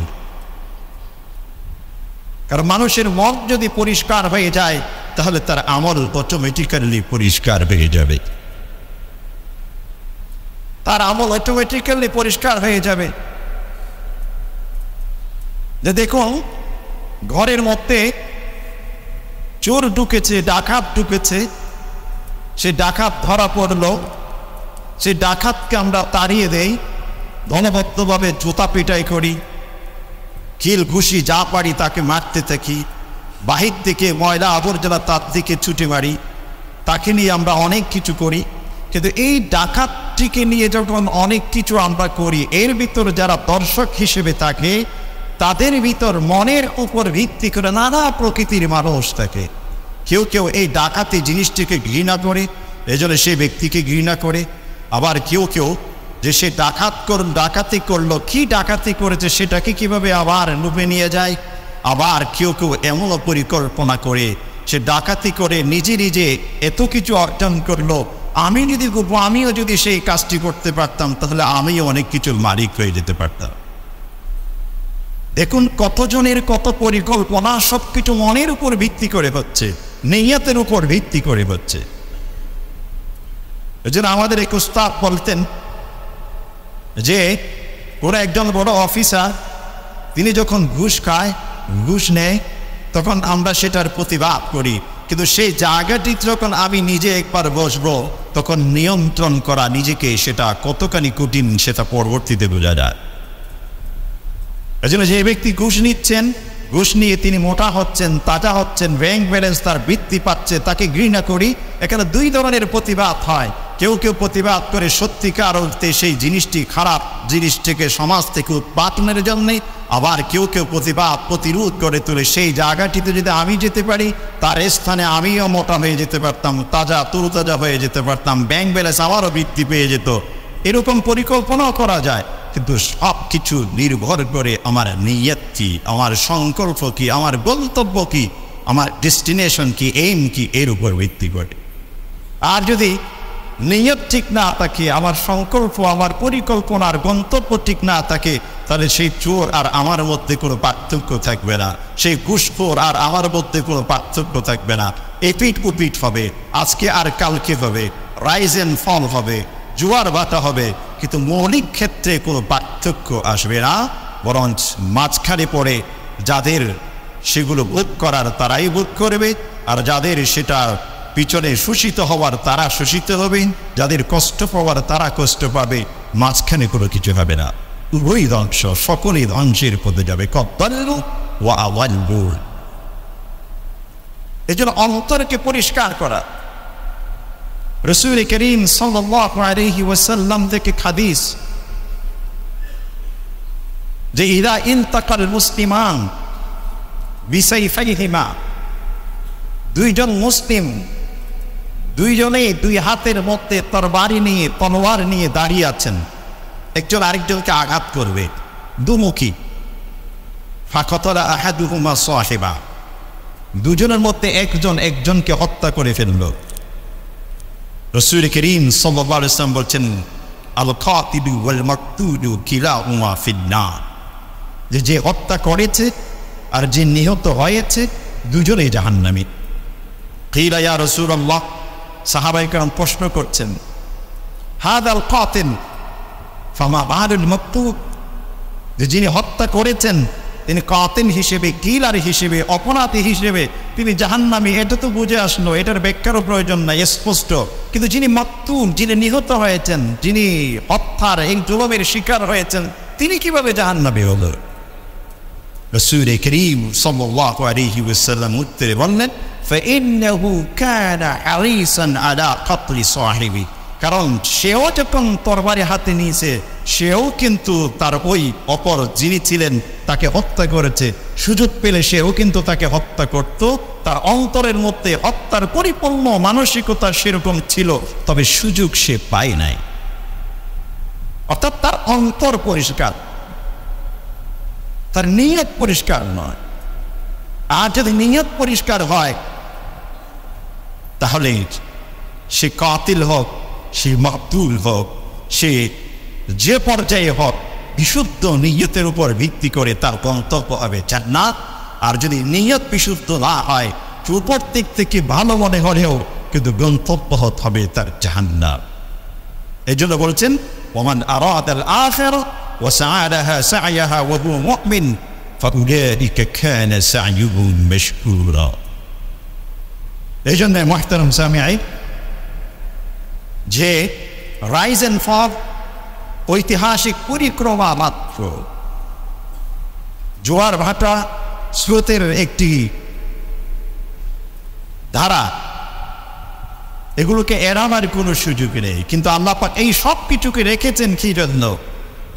কারণ মানুষের মন যদি পরিষ্কার হয়ে যায় তাহলে তার আমল অটোমেটিক্যালি পরিষ্কার হয়ে যাবে তার আমল অটোমেটিক্যালি পরিষ্কার হয়ে যাবে যে দেখুন ঘরের মধ্যে চোর ঢুকেছে ডাকাত ঢুকেছে সে ডাকাত ধরা পড়ল সে ডাকাতকে আমরা তাড়িয়ে দেই দলবদ্ধভাবে জুতা পিটাই করি কিল ঘুষি যা পারি তাকে মারতে থাকি বাহির দিকে ময়লা আবর্জনা তার দিকে ছুটে মারি তাকে নিয়ে আমরা অনেক কিছু করি কিন্তু এই ডাকাতটিকে নিয়ে যখন অনেক কিছু আমরা করি এর ভিতরে যারা দর্শক হিসেবে থাকে তাদের ভিতর মনের উপর ভিত্তি করে নানা প্রকৃতির মানুষ থাকে কেউ কেউ এই ডাকাতি জিনিসটিকে ঘৃণা করে এজন্য সে ব্যক্তিকে ঘৃণা করে আবার কেউ কেউ যে সে ডাকাত কর ডাকাতি করলো কি ডাকাতি করেছে সেটাকে কিভাবে আবার লুপে নিয়ে যায় আবার কেউ কেউ এমন পরিকল্পনা করে সে ডাকাতি করে নিজে নিজে এত কিছু অর্জন করলো আমি যদি আমিও যদি সেই কাজটি করতে পারতাম তাহলে আমিও অনেক কিছুর মালিক হয়ে যেতে পারতাম দেখুন কতজনের কত পরিকল্পনা সব কিছু মনের উপর ভিত্তি করে হচ্ছে নেইয়াতের উপর ভিত্তি করে হচ্ছে জন্য আমাদের এক উস্তাদ বলতেন যে ওরা একজন বড় অফিসার তিনি যখন ঘুষ খায় ঘুষ নেয় তখন আমরা সেটার প্রতিবাদ করি কিন্তু সেই জায়গাটি যখন আমি নিজে একবার বসবো তখন নিয়ন্ত্রণ করা নিজেকে সেটা কতখানি কঠিন সেটা পরবর্তীতে বোঝা যায় এজন্য যে ব্যক্তি ঘুষ নিচ্ছেন ঘুষ নিয়ে তিনি মোটা হচ্ছেন তাজা হচ্ছেন ব্যাংক ব্যালেন্স তার বৃত্তি পাচ্ছে তাকে ঘৃণা করি এখানে দুই ধরনের প্রতিবাদ হয় কেউ কেউ প্রতিবাদ করে সত্যিকার অর্থে সেই জিনিসটি খারাপ জিনিস থেকে সমাজ থেকে উৎপাদনের জন্যে আবার কেউ কেউ প্রতিবাদ প্রতিরোধ করে তুলে সেই জায়গাটিতে যদি আমি যেতে পারি তার স্থানে আমিও মোটা হয়ে যেতে পারতাম তাজা তরুতাজা হয়ে যেতে পারতাম ব্যাংক ব্যালেন্স আবারও বৃত্তি পেয়ে যেত এরকম পরিকল্পনাও করা যায় কিন্তু সব কিছু নির্ভর করে আমার নিয়ত কি আমার সংকল্প কি আমার গন্তব্য কি আমার ডেস্টিনেশন কি এইম কি এর উপর ভিত্তি করে আর যদি নিয়ত ঠিক না থাকে আমার সংকল্প আমার পরিকল্পনার গন্তব্য ঠিক না থাকে তাহলে সেই চোর আর আমার মধ্যে কোনো পার্থক্য থাকবে না সেই ঘুষখোর আর আমার মধ্যে কোনো পার্থক্য থাকবে না এপিট উপিট হবে আজকে আর কালকে হবে রাইজ অ্যান্ড ফল হবে জোয়ার বাটা হবে কিন্তু মৌলিক ক্ষেত্রে কোনো পার্থক্য আসবে না বরঞ্চ মাঝখানে পড়ে যাদের সেগুলো বোধ করার তারাই বোধ করবে আর যাদের সেটা পিছনে শোষিত হওয়ার তারা শোষিত হবে যাদের কষ্ট পাওয়ার তারা কষ্ট পাবে মাঝখানে কোনো কিছু হবে না উভয় ধ্বংস সকলেই ধ্বংসের পদে যাবে কদ্দল্লু ও এজন্য অন্তরকে পরিষ্কার করা রসুল করিম সাল্লাহ থেকে খাদিস যে ইরা ইন্তকাল মুসলিমান বিসাইফাইহিমা দুইজন মুসলিম দুইজনে দুই হাতের মধ্যে তরবারি নিয়ে তলোয়ার নিয়ে দাঁড়িয়ে আছেন একজন আরেকজনকে আঘাত করবে দুমুখী ফাঁকতলা আহাদুহুমা সাহেবা দুজনের মধ্যে একজন একজনকে হত্যা করে ফেললো রসুল করিম সাল্লাহ ইসলাম বলছেন আল কাতিলু ওয়াল মাকতুলু কিলা উমা ফিন্না যে যে হত্যা করেছে আর যে নিহত হয়েছে দুজনেই জাহান্নামি কিলা ইয়া রসুল আল্লাহ সাহাবাই কারণ প্রশ্ন করছেন হাদ আল কাতিল ফামা বাহারুল মকতুল যে যিনি হত্যা করেছেন তিনি কাতিল হিসেবে কিলার হিসেবে অপরাধী হিসেবে তিনি জাহান্নামী এটা তো বুঝে আসলো এটার ব্যাখ্যারও প্রয়োজন নাই স্পষ্ট কিন্তু যিনি মাতুম যিনি নিহত হয়েছেন যিনি হত্যার এই জুলমের শিকার হয়েছেন তিনি কিভাবে জাহান্নামি হল রসুরে করিম সাল্লাহ আলহি ওসাল্লাম উত্তরে বললেন فإنه كان حريصا কারণ সেও যখন তরবারি হাতে নিয়েছে সেও কিন্তু তার ওই অপর যিনি ছিলেন তাকে হত্যা করেছে সুযোগ পেলে সেও কিন্তু তাকে হত্যা করত তার অন্তরের মধ্যে হত্যার পরিপূর্ণ মানসিকতা সেরকম ছিল তবে সুযোগ সে পায় নাই অর্থাৎ তার অন্তর পরিষ্কার তার নিয়ত পরিষ্কার নয় আর যদি নিয়ত পরিষ্কার হয় তাহলে সে কাতিল হোক সে মাতুল হোক সে যে পর্যায়ে হোক বিশুদ্ধ নিয়তের উপর ভিত্তি করে তার গন্তব্য হবে জান্নাত আর যদি নিয়ত বিশুদ্ধ না হয় উপর দিক থেকে ভালো মনে হলেও কিন্তু গন্তব্য হত হবে তার জাহান্নাম এই জন্য বলছেন ওমান আরাদ এই জন্য মহতারম সামিয়াই যে রাইজ অ্যান্ড ফল ঐতিহাসিক পরিক্রমা মাত্র জোয়ার ভাটা স্রোতের একটি ধারা এগুলোকে এড়াবার কোনো সুযোগ নেই কিন্তু আল্লাপাক এই সব কিছুকে রেখেছেন কি জন্য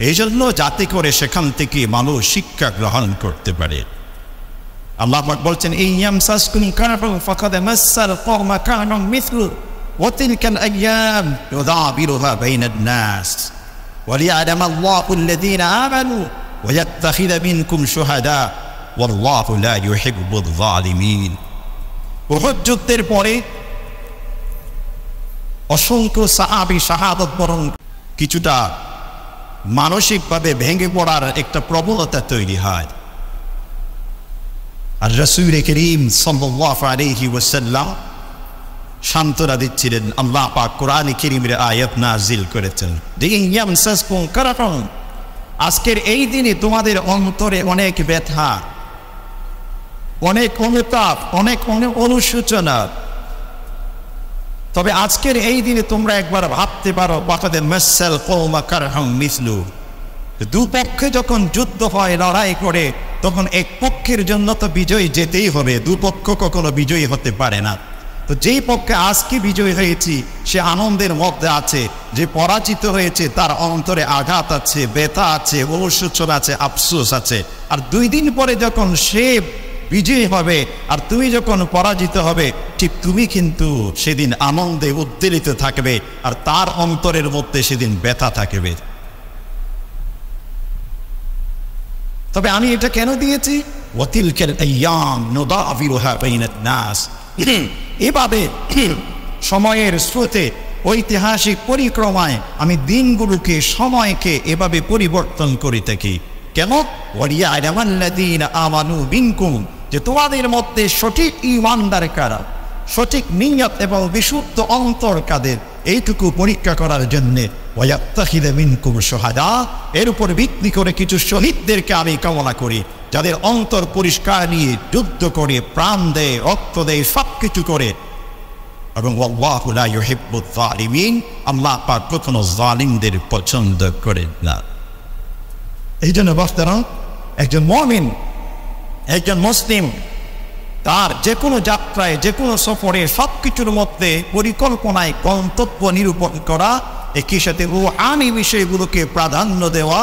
এই জন্য যাতে করে সেখান থেকে মানুষ শিক্ষা গ্রহণ করতে পারে আল্লাপাক বলছেন এই ইয়াম সাসকুন কারণ ফাঁকা দেয় মাসার কারণ وتلك الأيام يدابرها بين الناس وليعلم الله الذين آمنوا ويتخذ منكم شهداء والله لا يحب الظالمين উহুদ যুদ্ধের পরে অসংখ্য সাহাবি শাহাদত বরণ কিছুটা মানসিকভাবে ভেঙে পড়ার একটা প্রবণতা তৈরি হয় আর রসুল করিম সাল্লাহ আলহি ওসাল্লাম সান্ত্বনা দিচ্ছিলেন আল্লাহ পাক কোরআন কিরিমের আয়াত নাজিল করেছেন আজকের এই দিনে তোমাদের অন্তরে অনেক ব্যথা অনেক অনুতাপ অনেক অনেক অনুসূচনা তবে আজকের এই দিনে তোমরা একবার ভাবতে পারো বাটাদের মেসাল মিসলু দুপক্ষে যখন যুদ্ধ হয় লড়াই করে তখন এক পক্ষের জন্য তো বিজয়ী যেতেই হবে দুপক্ষ কখনো বিজয়ী হতে পারে না তো যেই পক্ষে আজকে বিজয় হয়েছি সে আনন্দের মধ্যে আছে যে পরাজিত হয়েছে তার অন্তরে আঘাত আছে ব্যথা আছে ঔষুচন আছে আফসোস আছে আর দুই দিন পরে যখন সে বিজয়ী হবে আর তুমি যখন পরাজিত হবে ঠিক তুমি কিন্তু সেদিন আনন্দে উদ্বেলিত থাকবে আর তার অন্তরের মধ্যে সেদিন ব্যথা থাকবে তবে আমি এটা কেন দিয়েছি ওয়াতিলকের নাস এভাবে সময়ের স্রোতে ঐতিহাসিক পরিক্রমায় আমি দিনগুলোকে সময়কে এভাবে পরিবর্তন করে থাকি কেন আমানু বিনকুম যে তোমাদের মধ্যে সঠিক ইমানদার কারা সঠিক নিয়ত এবং বিশুদ্ধ অন্তর কাদের এইটুকু পরীক্ষা করার জন্যে ওয়াত্তাহিদে মিনকুম সোহাদা এর উপর ভিত্তি করে কিছু শহীদদেরকে আমি কামনা করি যাদের অন্তর পরিষ্কার নিয়ে যুদ্ধ করে প্রাণ দেয় রক্ত দেয় সব কিছু করে এবং আল্লাহ পাক কখনো জালিমদের পছন্দ করে না এই জন্য বস্তারা একজন মমিন একজন মুসলিম তার যে কোনো যাত্রায় যে কোনো সফরে সব কিছুর মধ্যে পরিকল্পনায় গন্তব্য নিরূপণ করা একই সাথে ও আমি বিষয়গুলোকে প্রাধান্য দেওয়া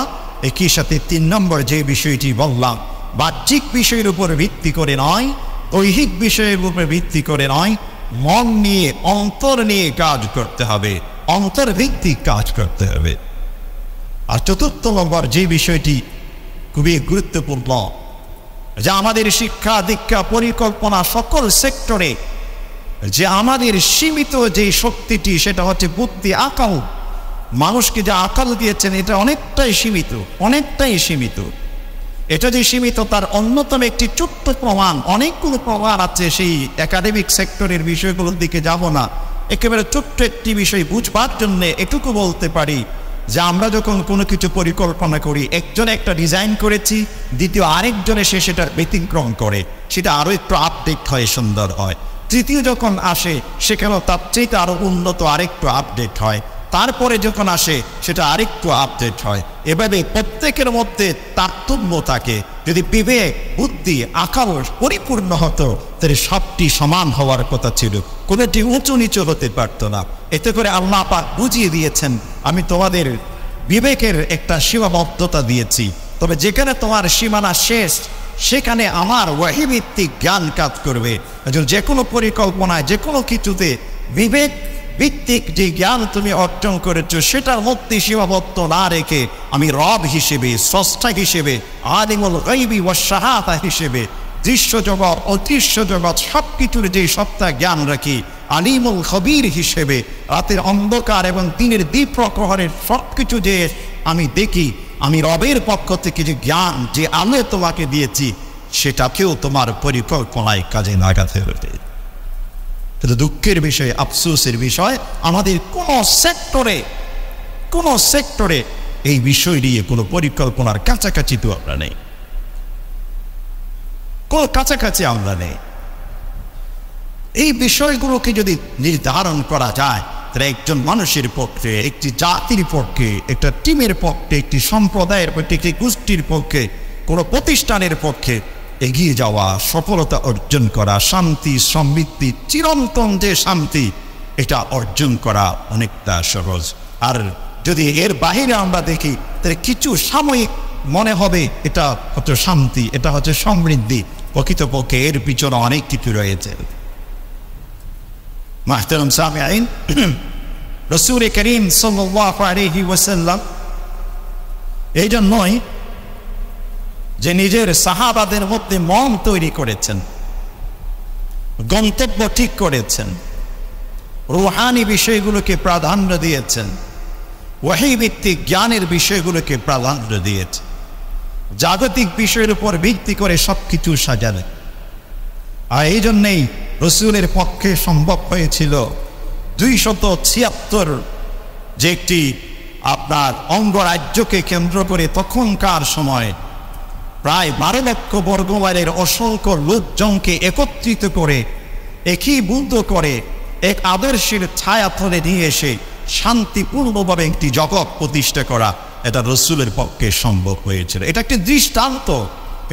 একই সাথে তিন নম্বর যে বিষয়টি বললাম বাহ্যিক বিষয়ের উপর ভিত্তি করে নয় ঐহিক বিষয়ের উপর ভিত্তি করে নয় মন নিয়ে অন্তর নিয়ে কাজ করতে হবে অন্তর্ভিত্তিক কাজ করতে হবে আর চতুর্থ নম্বর যে বিষয়টি খুবই গুরুত্বপূর্ণ যে আমাদের শিক্ষা দীক্ষা পরিকল্পনা সকল সেক্টরে যে আমাদের সীমিত যে শক্তিটি সেটা হচ্ছে বুদ্ধি আকাল মানুষকে যে আকাল দিয়েছেন এটা অনেকটাই সীমিত অনেকটাই সীমিত এটা যে সীমিত তার অন্যতম একটি ছোট্ট প্রমাণ অনেকগুলো প্রমাণ আছে সেই একাডেমিক সেক্টরের বিষয়গুলোর দিকে যাব না একেবারে ছোট্ট একটি বিষয় বুঝবার জন্য এটুকু বলতে পারি যে আমরা যখন কোনো কিছু পরিকল্পনা করি একজন একটা ডিজাইন করেছি দ্বিতীয় আরেকজনে সে সেটা ব্যতিক্রম করে সেটা আরও একটু আপডেট হয় সুন্দর হয় তৃতীয় যখন আসে সেখানেও তার চেয়ে আরও উন্নত আরেকটু আপডেট হয় তারপরে যখন আসে সেটা আরেকটু আপডেট হয় এভাবে প্রত্যেকের মধ্যে তারতম্য থাকে যদি বিবেক বুদ্ধি আকাশ পরিপূর্ণ হতো তাহলে সবটি সমান হওয়ার কথা ছিল কোনোটি উঁচু নিচু হতে পারত না এতে করে আল্লাহ পাক বুঝিয়ে দিয়েছেন আমি তোমাদের বিবেকের একটা সীমাবদ্ধতা দিয়েছি তবে যেখানে তোমার সীমানা শেষ সেখানে আমার ওয়াহিভিত্তিক জ্ঞান কাজ করবে যে কোনো পরিকল্পনায় যে কোনো কিছুতে বিবেক ভিত্তিক যে জ্ঞান তুমি অর্জন করেছ সেটার মধ্যে সীমাবদ্ধ না রেখে আমি রব হিসেবে স্রষ্টা হিসেবে আলিমুল গৈবি ও সাহাতা হিসেবে দৃশ্য জগৎ অদৃশ্য জগৎ সব কিছুর যে সত্তা জ্ঞান রাখি আলিমুল খবির হিসেবে রাতের অন্ধকার এবং দিনের দ্বীপ প্রকহরের সব কিছু যে আমি দেখি আমি রবের পক্ষ থেকে যে জ্ঞান যে আলো তোমাকে দিয়েছি সেটাকেও তোমার পরিকল্পনায় কাজে লাগাতে হবে কিন্তু দুঃখের বিষয় আফসোসের বিষয় আমাদের কোন সেক্টরে কোন সেক্টরে এই বিষয় নিয়ে কোনো পরিকল্পনার কাছাকাছি তো আমরা নেই কোন কাছাকাছি আমরা নেই এই বিষয়গুলোকে যদি নির্ধারণ করা যায় তাহলে একজন মানুষের পক্ষে একটি জাতির পক্ষে একটা টিমের পক্ষে একটি সম্প্রদায়ের পক্ষে একটি গোষ্ঠীর পক্ষে কোনো প্রতিষ্ঠানের পক্ষে এগিয়ে যাওয়া সফলতা অর্জন করা শান্তি সমৃদ্ধি চিরন্তন যে শান্তি এটা অর্জন করা অনেকটা সহজ আর যদি এর বাহিরে আমরা দেখি তাহলে কিছু সাময়িক মনে হবে এটা হচ্ছে শান্তি এটা হচ্ছে সমৃদ্ধি প্রকৃতপক্ষে এর পিছনে অনেক কিছু রয়েছে মাহতারাম সামি আইন করিম এই জন্যই যে নিজের সাহাবাদের মধ্যে মন তৈরি করেছেন গন্তব্য ঠিক করেছেন রুহানি বিষয়গুলোকে প্রাধান্য দিয়েছেন ভিত্তিক জ্ঞানের বিষয়গুলোকে প্রাধান্য দিয়েছে জাগতিক বিষয়ের উপর ভিত্তি করে সব কিছু সাজালে আর এই জন্যেই রসুলের পক্ষে সম্ভব হয়েছিল দুইশত ছিয়াত্তর যে একটি আপনার অঙ্গরাজ্যকে কেন্দ্র করে তখনকার সময় প্রায় বারো লক্ষ বর্গমাইলের অসংখ্য লোকজনকে একত্রিত করে একই বুদ্ধ করে এক আদর্শের ছায়া তলে নিয়ে এসে শান্তিপূর্ণভাবে একটি জগৎ প্রতিষ্ঠা করা এটা রসুলের পক্ষে সম্ভব হয়েছিল এটা একটি দৃষ্টান্ত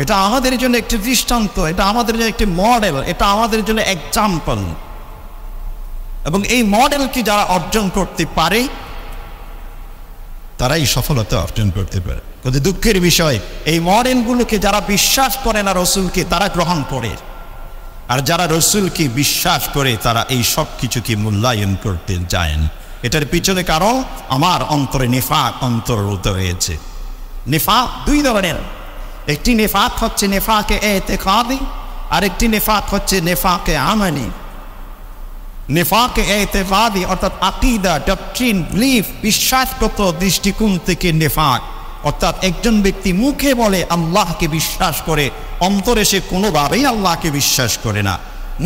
এটা আমাদের জন্য একটি দৃষ্টান্ত এটা আমাদের জন্য একটি মডেল এটা আমাদের জন্য এক্সাম্পল এবং এই মডেলটি যারা অর্জন করতে পারে তারাই সফলতা অর্জন করতে পারে কিন্তু দুঃখের বিষয় এই মডেলগুলোকে যারা বিশ্বাস করে না রসুলকে তারা গ্রহণ করে আর যারা রসুলকে বিশ্বাস করে তারা এই সব কিছুকে মূল্যায়ন করতে যায় এটার পিছনে কারণ আমার অন্তরে নেফাক অন্তর্ভূত হয়েছে নেফাক দুই ধরনের একটি নেফাক হচ্ছে নেফাকে এতে খাদি আর একটি নেফাক হচ্ছে নেফাকে আমানি নেফাকে এতেবাদি অর্থাৎ আকিদা ডকট্রিন বিলিফ বিশ্বাসগত দৃষ্টিকোণ থেকে নেফাক অর্থাৎ একজন ব্যক্তি মুখে বলে আল্লাহকে বিশ্বাস করে অন্তরে সে কোনোভাবেই আল্লাহকে বিশ্বাস করে না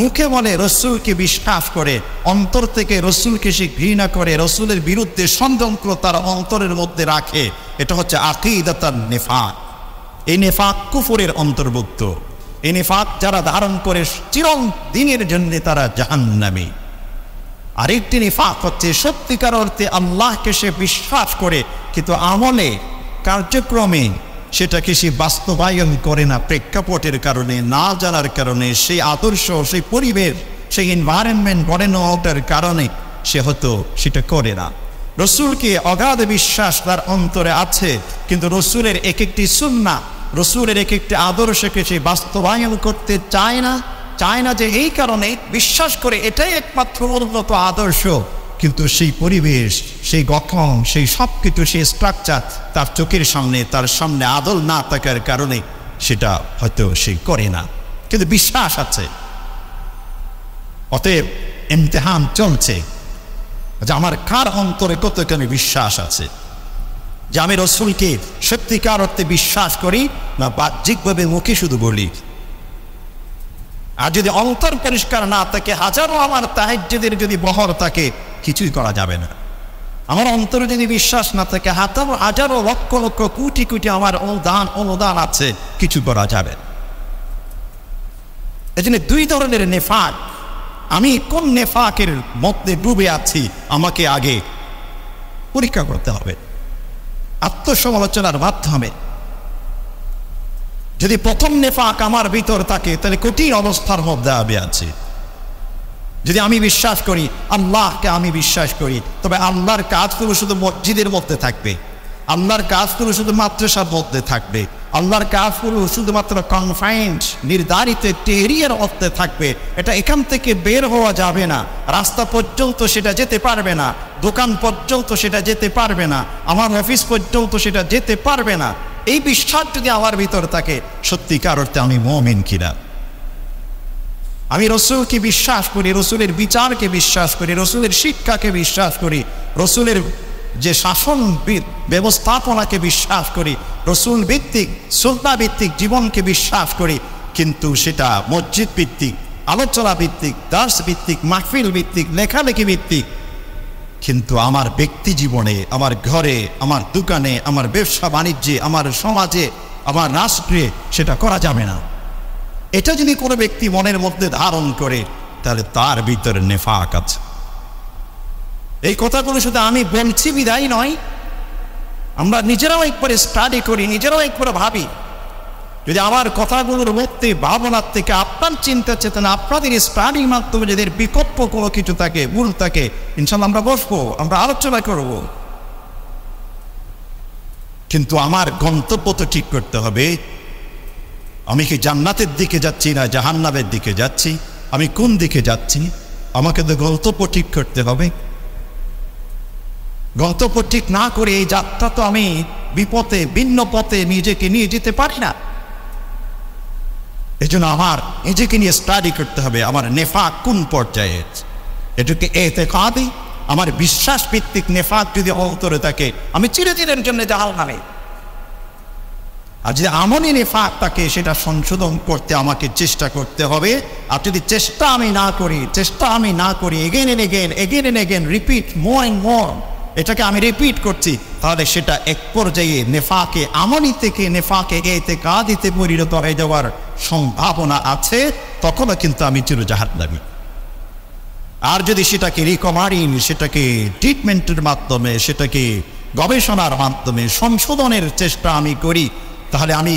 মুখে বলে রসুলকে বিশ্বাস করে অন্তর থেকে রসুলকে সে ঘৃণা করে রসুলের বিরুদ্ধে ষড়যন্ত্র তার অন্তরের মধ্যে রাখে এটা হচ্ছে তার নেফাক এই নেফাক কুফুরের অন্তর্ভুক্ত এই নেফাক যারা ধারণ করে চিরং দিনের জন্যে তারা জাহান্নামী আরেকটি নিফাক হচ্ছে সত্যিকার অর্থে আল্লাহকে সে বিশ্বাস করে কিন্তু আমলে কার্যক্রমে সেটাকে সে বাস্তবায়ন করে না প্রেক্ষাপটের কারণে না জানার কারণে সেই আদর্শ সেই পরিবেশ সেই এনভায়রনমেন্ট গড়ে নেওয়াটার কারণে সে হতো সেটা করে না রসুলকে অগাধ বিশ্বাস তার অন্তরে আছে কিন্তু রসুলের এক একটি সুন্না রসুলের এক একটি আদর্শকে সে বাস্তবায়ন করতে চায় না চায় না যে এই কারণে বিশ্বাস করে এটাই একমাত্র উন্নত আদর্শ কিন্তু সেই পরিবেশ সেই গঠন সেই সব কিছু সেই স্ট্রাকচার তার চোখের সামনে তার সামনে আদল না থাকার কারণে সেটা হয়তো সে করে না কিন্তু বিশ্বাস আছে অতএব ইমতেহান চলছে যে আমার কার অন্তরে কতখানি বিশ্বাস আছে যে আমি রসুলকে সত্যিকার অর্থে বিশ্বাস করি না বাহ্যিকভাবে মুখে শুধু বলি আর যদি অন্তর পরিষ্কার না থাকে হাজারো আমার তাহাজ্যদের যদি বহর থাকে কিছুই করা যাবে না আমার অন্তরে যদি বিশ্বাস না থাকে হাতারো হাজারো লক্ষ লক্ষ কোটি কোটি আমার অনুদান অনুদান আছে কিছু করা যাবে এই জন্য দুই ধরনের নেফাক আমি কোন নেফাকের মধ্যে ডুবে আছি আমাকে আগে পরীক্ষা করতে হবে আত্মসমালোচনার মাধ্যমে যদি প্রথম নেফাক আমার ভিতর থাকে তাহলে কঠিন অবস্থার মধ্যে আমি আছি যদি আমি বিশ্বাস করি আল্লাহকে আমি বিশ্বাস করি তবে আল্লাহর কাজগুলো শুধু মসজিদের মধ্যে থাকবে আল্লাহর কাজগুলো শুধু মাদ্রাসার মধ্যে থাকবে আল্লাহর কাজগুলো শুধুমাত্র কনফাইন্ড নির্ধারিত টেরিয়ার অর্থে থাকবে এটা এখান থেকে বের হওয়া যাবে না রাস্তা পর্যন্ত সেটা যেতে পারবে না দোকান পর্যন্ত সেটা যেতে পারবে না আমার অফিস পর্যন্ত সেটা যেতে পারবে না এই বিশ্বাস যদি আমার ভিতর থাকে সত্যিকার অর্থে আমি মমিন কিনা আমি রসুলকে বিশ্বাস করি রসুলের বিচারকে বিশ্বাস করি রসুলের শিক্ষাকে বিশ্বাস করি রসুলের যে শাসন ব্যবস্থাপনাকে বিশ্বাস করি রসুল ভিত্তিক শ্রদ্ধা ভিত্তিক জীবনকে বিশ্বাস করি কিন্তু সেটা মসজিদ ভিত্তিক আলোচনা ভিত্তিক দাস ভিত্তিক মাহফিল ভিত্তিক লেখালেখি ভিত্তিক কিন্তু আমার ব্যক্তি জীবনে আমার ঘরে আমার দোকানে আমার ব্যবসা বাণিজ্যে আমার সমাজে আমার রাষ্ট্রে সেটা করা যাবে না এটা যদি কোনো ব্যক্তি মনের মধ্যে ধারণ করে তাহলে তার ভিতরে নেফাক আছে এই কথাগুলো শুধু আমি বলছি বিদায় নয় আমরা নিজেরাও একবারে স্টাডি করি নিজেরাও একবারে ভাবি যদি আমার কথাগুলোর মধ্যে ভাবনার থেকে আপনার চিন্তা চেতনা আপনাদের স্টাডির মাধ্যমে যদি বিকল্প কোনো কিছু থাকে ভুল থাকে ইনশাল্লাহ আমরা বসবো আমরা আলোচনা করব কিন্তু আমার গন্তব্য তো ঠিক করতে হবে আমি কি জান্নাতের দিকে যাচ্ছি না জাহান্নাবের দিকে যাচ্ছি আমি কোন দিকে যাচ্ছি আমাকে তো গন্তব্য ঠিক করতে হবে গন্তব্য ঠিক না করে এই যাত্রা তো আমি বিপথে ভিন্ন পথে নিজেকে নিয়ে যেতে পারি না এই জন্য আমার নিজেকে নিয়ে স্টাডি করতে হবে আমার নেফা কোন পর্যায়ে এটুকু এতে কাঁদি আমার বিশ্বাস ভিত্তিক নেফাক যদি অন্তরে থাকে আমি চিরদিনের জন্য জাহাল নামে আর যদি আমনই নেফাক তাকে সেটা সংশোধন করতে আমাকে চেষ্টা করতে হবে আর যদি চেষ্টা আমি না করি চেষ্টা আমি না করি again and again again and again repeat more and more এটাকে আমি রিপিট করছি তাহলে সেটা এক পর্যায়ে নেফাকে আমলি থেকে নেফাকে এতে দিতে পরিণত হয়ে যাওয়ার সম্ভাবনা আছে তখনও কিন্তু আমি চিরজাহাত দাবি আর যদি সেটাকে রিকভারিং সেটাকে ট্রিটমেন্টের মাধ্যমে সেটাকে গবেষণার মাধ্যমে সংশোধনের চেষ্টা আমি করি তাহলে আমি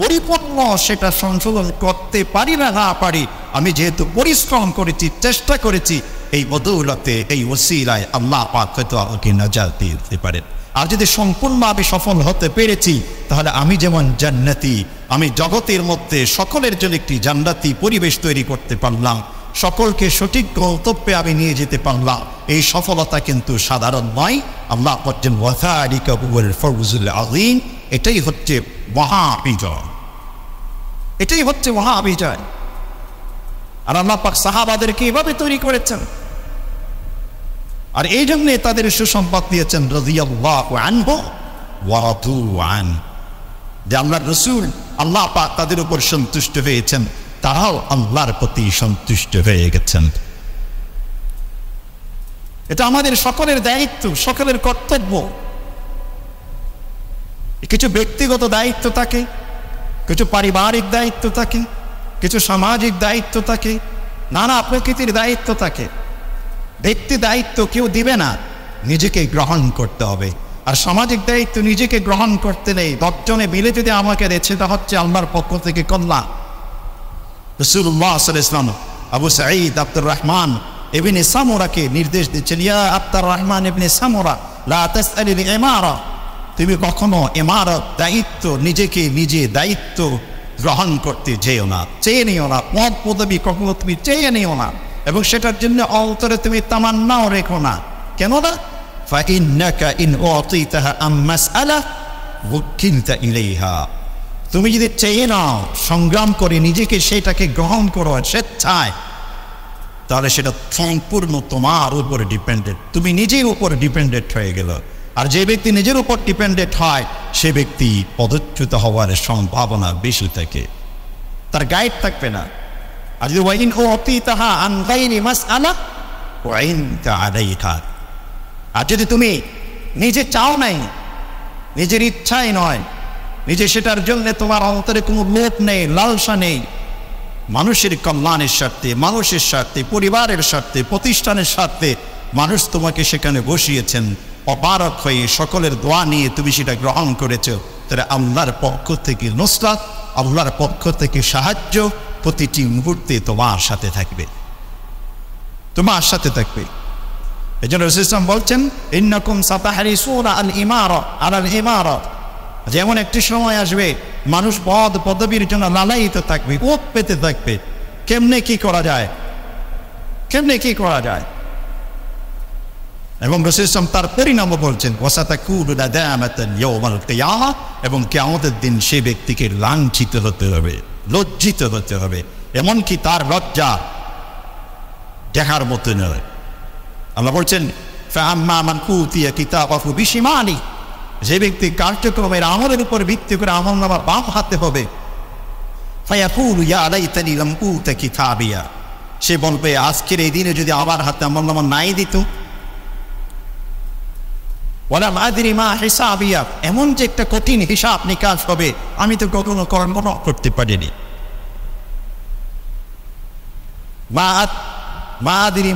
পরিপূর্ণ সেটা সংশোধন করতে পারি না না পারি আমি যেহেতু পরিশ্রম করেছি চেষ্টা করেছি এই বদৌলতে এই ওসিলায় আল্লাহ পাক হয়তো আমাকে নজর দিয়ে দিতে পারেন আর যদি সম্পূর্ণভাবে সফল হতে পেরেছি তাহলে আমি যেমন জান্নাতি আমি জগতের মধ্যে সকলের জন্য একটি জান্নাতি পরিবেশ তৈরি করতে পারলাম সকলকে সঠিক গন্তব্যে আমি নিয়ে যেতে পারলাম এই সফলতা কিন্তু সাধারণ নয় আল্লাহ পর্যন্ত ফরজুল আজিম এটাই হচ্ছে মহা বিজয় এটাই হচ্ছে মহা বিজয় আর আল্লাহ পাক সাহাবাদেরকে এভাবে তৈরি করেছেন আর এই জন্যে তাদের সুসংবাদ দিয়েছেন রাজিয়াল্লাহ আনহ যে আল্লাহর রসুল আল্লাহ পাক তাদের উপর সন্তুষ্ট হয়েছেন তারাও আল্লাহর প্রতি সন্তুষ্ট হয়ে গেছেন এটা আমাদের সকলের দায়িত্ব সকলের কর্তব্য কিছু ব্যক্তিগত দায়িত্ব থাকে কিছু পারিবারিক দায়িত্ব থাকে কিছু সামাজিক দায়িত্ব থাকে নানা প্রকৃতির দায়িত্ব থাকে ব্যক্তি দায়িত্ব কেউ দিবে না নিজেকে গ্রহণ করতে হবে আর সামাজিক দায়িত্ব নিজেকে গ্রহণ করতে নেই দশজনে মিলে যদি আমাকে তা হচ্ছে আলমার পক্ষ থেকে কল্যাণ রসুল্লাহ ইসলাম আবু সাঈদ আব্দুর রহমান এভিনে সামোরাকে নির্দেশ দিচ্ছেন ইয়া আব্দার রহমান এভিনে সামোরা লাতাসআলিল তুমি কখনো এমার দায়িত্ব নিজেকে নিজে দায়িত্ব গ্রহণ করতে চেয়েও না চেয়ে নিও না পদ পদবি কখনো তুমি চেয়ে নিও না এবং সেটার জন্য অন্তরে তুমি তামান্নাও রেখো না কেন না তুমি যদি চেয়ে নাও সংগ্রাম করে নিজেকে সেটাকে গ্রহণ করো স্বেচ্ছায় তাহলে সেটা সম্পূর্ণ তোমার উপরে ডিপেন্ডেড তুমি নিজের উপরে ডিপেন্ডেড হয়ে গেল আর যে ব্যক্তি নিজের উপর ডিপেন্ডেড হয় সে ব্যক্তি পদচ্যুত হওয়ার সম্ভাবনা বেশি থাকে তার গাইড থাকবে না আর যদি ওয়াইন ও অতি তাহা আনগাইনি মাস আলা ওয়াইন তা আদাই খার আর যদি তুমি নিজে চাও নাই নিজের ইচ্ছাই নয় নিজে সেটার জন্য তোমার অন্তরে কোনো লোভ নেই লালসা নেই মানুষের কল্যাণের স্বার্থে মানুষের স্বার্থে পরিবারের স্বার্থে প্রতিষ্ঠানের স্বার্থে মানুষ তোমাকে সেখানে বসিয়েছেন অপারক হয়ে সকলের দোয়া নিয়ে তুমি সেটা গ্রহণ করেছো তাহলে আল্লাহর পক্ষ থেকে নুসরাত আল্লাহর পক্ষ থেকে সাহায্য প্রতিটি মুহূর্তে তোমার সাথে থাকবে তোমার সাথে থাকবে এই জন্য রসুলাম বলছেন ইন্নকুম সাতাহারি সোরা আল ইমার আর আচ্ছা, আল ইমার যেমন একটি সময় আসবে মানুষ পদ পদবীর জন্য লালায়িত থাকবে কোপ পেতে থাকবে কেমনে কি করা যায় কেমনে কি করা যায় এবং রসুলাম তার পরিণামও বলছেন ওসাতা কুডুলা দেয়ামাতেন মাল কেয়া এবং কেয়ামতের দিন সে ব্যক্তিকে লাঞ্ছিত হতে হবে লজ্জিত হতে হবে এমনকি তার লজ্জা দেখার মতো নয় আমরা বলছেন বিসীমানি যে ব্যক্তি কার্যক্রমের আমলের উপর ভিত্তি করে আমল নামা বাপ হাতে হবে সে বলবে আজকের এই দিনে যদি আমার হাতে আমল নামা নাই দিত ওলাম আদরি মা হিসাবিয়া এমন যে একটা কঠিন হিসাব নিকাশ হবে আমি তো কখনো কর্ম করতে পারিনি মা মা আদরি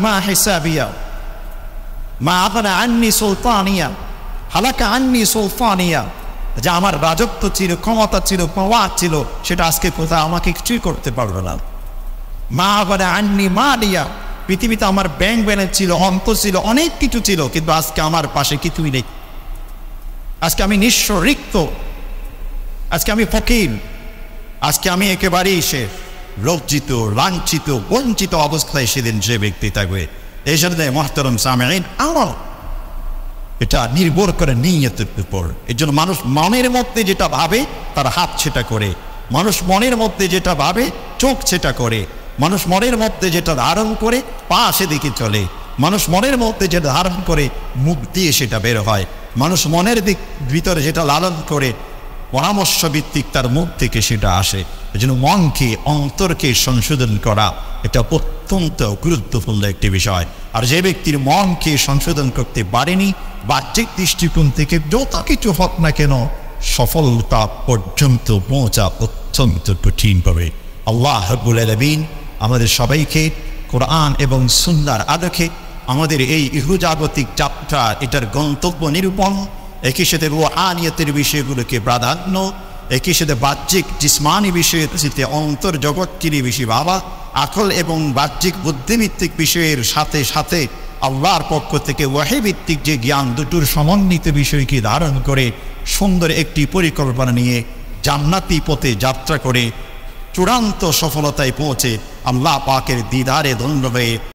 আন্নি সুলতানিয়া হালাকা আন্নি সুলতানিয়া যে আমার রাজত্ব ছিল ক্ষমতা ছিল পাওয়ার ছিল সেটা আজকে কোথাও আমাকে কিছুই করতে পারবে না মা আবার আন্নি মা দিয়া পৃথিবীতে আমার ব্যাংক ব্যালেন্স ছিল অঙ্ক ছিল অনেক কিছু ছিল কিন্তু আজকে আমার পাশে কিছুই নেই আজকে আমি নিঃস্ব রিক্ত আজকে আমি ফকির আজকে আমি একেবারেই সে লজ্জিত লাঞ্ছিত বঞ্চিত অবস্থায় সেদিন যে ব্যক্তি থাকবে এই জন্য মহতরম সামিন আমার এটা নির্ভর করে নিয়তের উপর এর জন্য মানুষ মনের মধ্যে যেটা ভাবে তার হাত সেটা করে মানুষ মনের মধ্যে যেটা ভাবে চোখ সেটা করে মানুষ মনের মধ্যে যেটা ধারণ করে পা সেদিকে চলে মানুষ মনের মধ্যে যেটা ধারণ করে মুখ দিয়ে সেটা বের হয় মানুষ মনের দিক ভিতরে যেটা লালন করে পরামর্শ ভিত্তিক তার মুখ থেকে সেটা আসে এজন্য মনকে অন্তরকে সংশোধন করা এটা অত্যন্ত গুরুত্বপূর্ণ একটি বিষয় আর যে ব্যক্তির মনকে সংশোধন করতে পারেনি বাহ্যিক দৃষ্টিকোণ থেকে যত কিছু হোক না কেন সফলতা পর্যন্ত পৌঁছা অত্যন্ত কঠিন পাবে আল্লাহ হবুল আলমিন আমাদের সবাইকে কোরআন এবং সুন্দর আলোকে আমাদের এই ইহুজাগতিক যাত্রা এটার গন্তব্য নিরূপণ একই সাথে ও আনিয়তের বিষয়গুলোকে প্রাধান্য একই সাথে বাহ্যিক জিসমানি বিষয়তে জগৎকিরি বেশি বাবা আকল এবং বাহ্যিক বুদ্ধিভিত্তিক বিষয়ের সাথে সাথে আল্লাহর পক্ষ থেকে ওয়াহিভিত্তিক যে জ্ঞান দুটোর সমন্বিত বিষয়কে ধারণ করে সুন্দর একটি পরিকল্পনা নিয়ে জান্নাতি পথে যাত্রা করে চূড়ান্ত সফলতায় পৌঁছে আল্লাহ পাকের দিদারে ধন্য হয়ে